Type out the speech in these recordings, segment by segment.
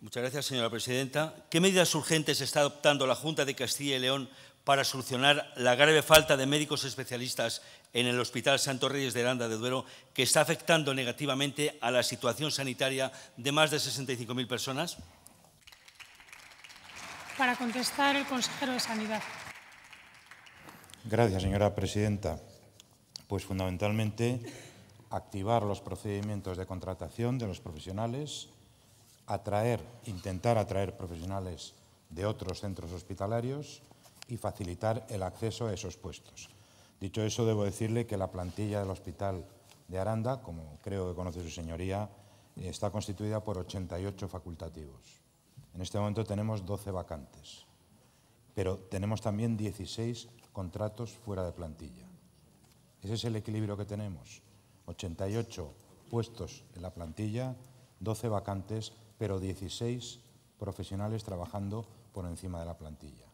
Muchas gracias, señora presidenta. ¿Qué medidas urgentes está adoptando la Junta de Castilla y León para solucionar la grave falta de médicos especialistas en el Hospital Santo Reyes de Aranda de Duero, que está afectando negativamente a la situación sanitaria de más de 65.000 personas? Para contestar, el consejero de Sanidad. Gracias, señora presidenta. Pues fundamentalmente activar los procedimientos de contratación de los profesionales atraer, intentar atraer profesionales de otros centros hospitalarios y facilitar el acceso a esos puestos. Dicho eso, debo decirle que la plantilla del Hospital de Aranda, como creo que conoce su señoría, está constituida por 88 facultativos. En este momento tenemos 12 vacantes, pero tenemos también 16 contratos fuera de plantilla. Ese es el equilibrio que tenemos. 88 puestos en la plantilla, 12 vacantes pero 16 profesionales trabajando por encima de la plantilla.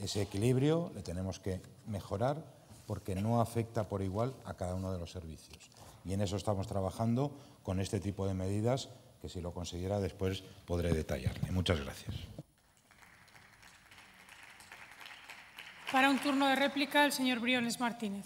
Ese equilibrio le tenemos que mejorar porque no afecta por igual a cada uno de los servicios. Y en eso estamos trabajando con este tipo de medidas que si lo consiguiera después podré detallarle. Muchas gracias. Para un turno de réplica, el señor Briones Martínez.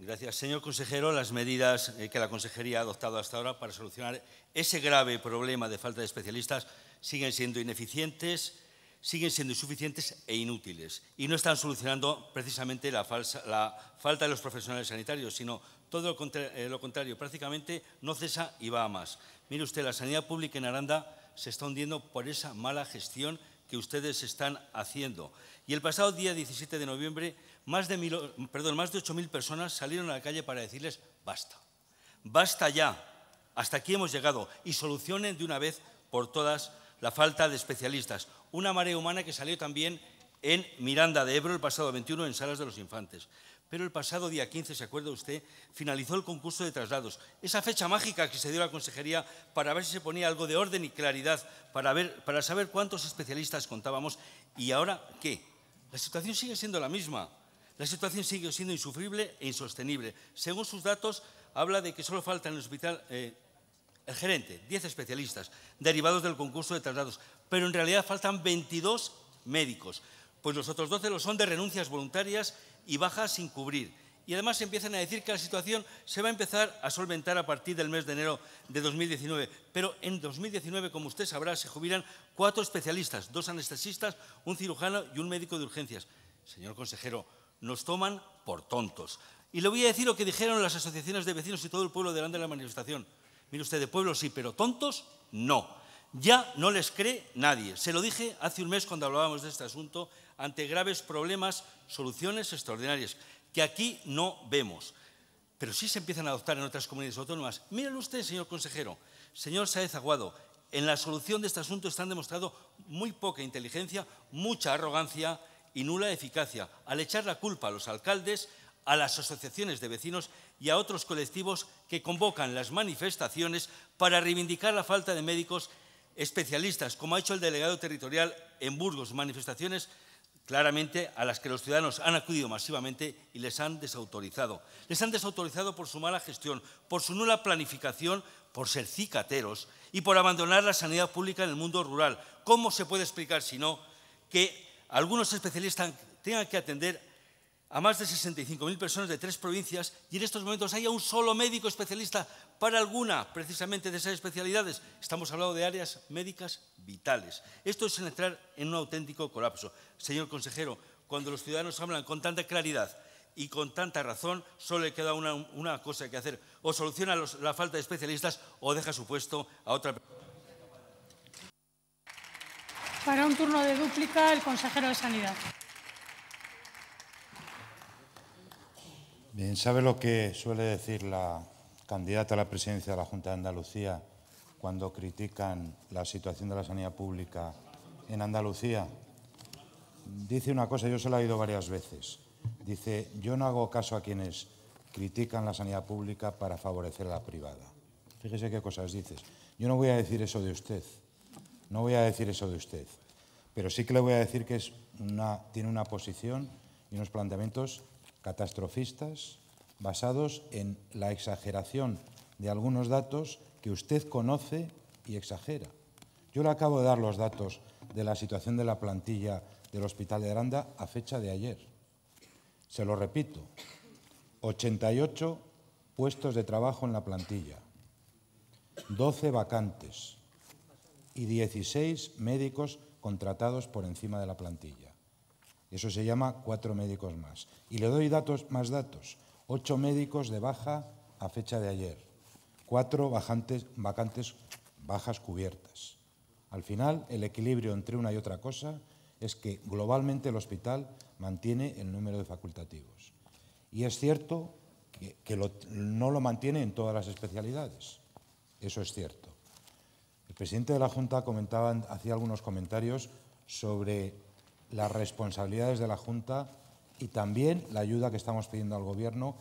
Gracias, señor consejero. Las medidas eh, que la consejería ha adoptado hasta ahora para solucionar ese grave problema de falta de especialistas siguen siendo ineficientes, siguen siendo insuficientes e inútiles. Y no están solucionando precisamente la, falta de los profesionales sanitarios, sino todo eh, lo contrario. Prácticamente no cesa y va a más. Mire usted, la sanidad pública en Aranda se está hundiendo por esa mala gestión que ustedes están haciendo. Y el pasado día 17 de noviembre, más de, mil, perdón, más de 8.000 personas salieron a la calle para decirles, basta, basta ya, hasta aquí hemos llegado y solucionen de una vez por todas la falta de especialistas. Una marea humana que salió también en Miranda de Ebro el pasado 21 en Salas de los Infantes. Pero el pasado día 15, ¿se acuerda usted? Finalizó el concurso de traslados. Esa fecha mágica que se dio a la consejería para ver si se ponía algo de orden y claridad, para, ver, para saber cuántos especialistas contábamos. ¿Y ahora qué? La situación sigue siendo la misma. La situación sigue siendo insufrible e insostenible. Según sus datos, habla de que solo falta en el hospital eh, el gerente, 10 especialistas, derivados del concurso de traslados. Pero en realidad faltan 22 médicos, pues los otros 12 lo son de renuncias voluntarias y baja sin cubrir. Y además empiezan a decir que la situación se va a empezar a solventar a partir del mes de enero de 2019. Pero en 2019, como usted sabrá, se jubilan cuatro especialistas, dos anestesistas, un cirujano y un médico de urgencias. Señor consejero, nos toman por tontos. Y le voy a decir lo que dijeron las asociaciones de vecinos y todo el pueblo delante de la manifestación. Mire usted, de pueblo sí, pero tontos no. Ya no les cree nadie. Se lo dije hace un mes cuando hablábamos de este asunto, ante graves problemas, soluciones extraordinarias, que aquí no vemos. Pero sí se empiezan a adoptar en otras comunidades autónomas. Mírenlo usted, señor consejero. Señor Saez Aguado, en la solución de este asunto están demostrado muy poca inteligencia, mucha arrogancia y nula eficacia, al echar la culpa a los alcaldes, a las asociaciones de vecinos y a otros colectivos que convocan las manifestaciones para reivindicar la falta de médicos especialistas, como ha hecho el delegado territorial en Burgos, manifestaciones claramente a las que los ciudadanos han acudido masivamente y les han desautorizado. Les han desautorizado por su mala gestión, por su nula planificación, por ser cicateros y por abandonar la sanidad pública en el mundo rural. ¿Cómo se puede explicar, si no, que algunos especialistas tengan que atender a más de 65.000 personas de tres provincias y en estos momentos hay un solo médico especialista para alguna precisamente de esas especialidades. Estamos hablando de áreas médicas vitales. Esto es entrar en un auténtico colapso. Señor consejero, cuando los ciudadanos hablan con tanta claridad y con tanta razón, solo le queda una, cosa que hacer. O soluciona la falta de especialistas o deja su puesto a otra persona. Para un turno de dúplica, el consejero de Sanidad. ¿sabe lo que suele decir la candidata a la presidencia de la Junta de Andalucía cuando critican la situación de la sanidad pública en Andalucía? Dice una cosa, yo se la he oído varias veces. Dice, yo no hago caso a quienes critican la sanidad pública para favorecer a la privada. Fíjese qué cosas dices. Yo no voy a decir eso de usted. No voy a decir eso de usted. Pero sí que le voy a decir que es una, tiene una posición y unos planteamientos catastrofistas basados en la exageración de algunos datos que usted conoce y exagera. Yo le acabo de dar los datos de la situación de la plantilla del Hospital de Aranda a fecha de ayer. Se lo repito, 88 puestos de trabajo en la plantilla, 12 vacantes y 16 médicos contratados por encima de la plantilla. Eso se llama cuatro médicos más. Y le doy datos más datos. Ocho médicos de baja a fecha de ayer. Cuatro bajantes, vacantes bajas cubiertas. Al final, el equilibrio entre una y otra cosa es que globalmente el hospital mantiene el número de facultativos. Y es cierto que, no lo mantiene en todas las especialidades. Eso es cierto. El presidente de la Junta hacía algunos comentarios sobre las responsabilidades de la Junta y también la ayuda que estamos pidiendo al Gobierno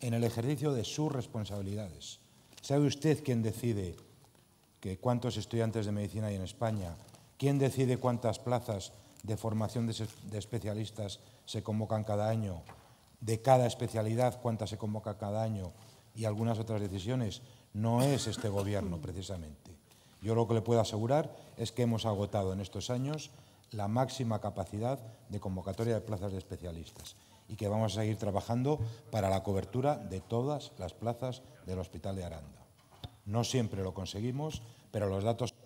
en el ejercicio de sus responsabilidades. ¿Sabe usted quién decide que cuántos estudiantes de medicina hay en España? ¿Quién decide cuántas plazas de formación de especialistas se convocan cada año? ¿De cada especialidad cuántas se convoca cada año? Y algunas otras decisiones. No es este Gobierno, precisamente. Yo lo que le puedo asegurar es que hemos agotado en estos años la máxima capacidad de convocatoria de plazas de especialistas y que vamos a seguir trabajando para la cobertura de todas las plazas del Hospital de Aranda. No siempre lo conseguimos, pero los datos...